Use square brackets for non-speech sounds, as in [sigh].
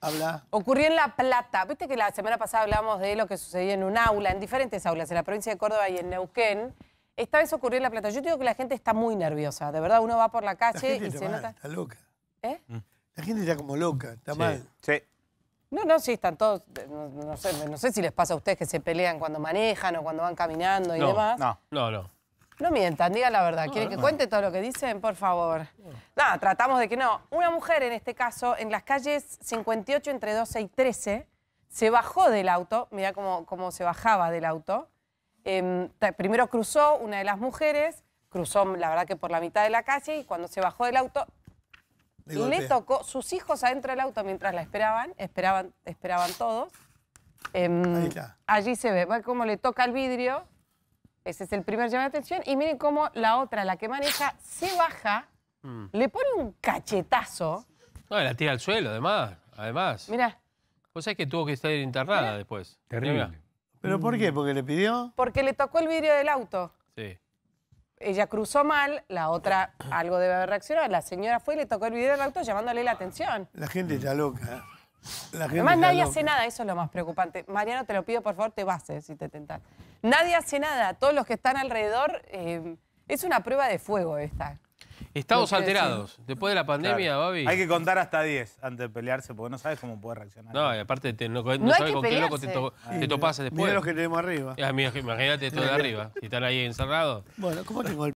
Habla. Ocurrió en La Plata. Viste que la semana pasada hablábamos de lo que sucedía en un aula, en diferentes aulas, en la provincia de Córdoba y en Neuquén. Esta vez ocurrió en La Plata. Yo digo que la gente está muy nerviosa. De verdad, uno va por la calle y está se nota. Está loca. ¿Eh? La gente está como loca, está mal. Sí. No, no, sí, están todos. Eh, no, sé, si les pasa a ustedes que se pelean cuando manejan o cuando van caminando y demás. No, no, no. No mientan, digan la verdad. ¿Quieren que ah. cuente todo lo que dicen? Por favor. Nada, no, tratamos de que no. Una mujer, en este caso, en las calles 58 entre 12 y 13, se bajó del auto. Mirá cómo, cómo se bajaba del auto. Em, primero cruzó una de las mujeres, cruzó la verdad que por la mitad de la calle y cuando se bajó del auto le tocó sus hijos adentro del auto mientras la esperaban, esperaban, esperaban todos. Em, allí se ve, cómo le toca el vidrio ese es el primer llamado de atención. Y miren cómo la otra, la que maneja, se baja, mm. le pone un cachetazo. No, la tira al suelo, además. Además. mira Vos es que tuvo que estar internada después. Terrible. ¿Pero por qué? ¿Porque le pidió? Porque le tocó el vidrio del auto. Sí. Ella cruzó mal, la otra algo debe haber reaccionado. La señora fue y le tocó el vidrio del auto llamándole la atención. La gente está loca. Además, nadie hace nada, eso es lo más preocupante. Mariano, te lo pido, por favor, te bases si te tentas. Nadie hace nada, todos los que están alrededor, eh, es una prueba de fuego esta. Estados alterados. Después de la pandemia, Hay que contar hasta 10 antes de pelearse, porque no sabes cómo puede reaccionar. No, y aparte no, sabes con qué loco te, topas después. Mira los que tenemos arriba. Ah, imagínate todo [laughs] arriba. Si están ahí encerrados. Bueno, ¿cómo te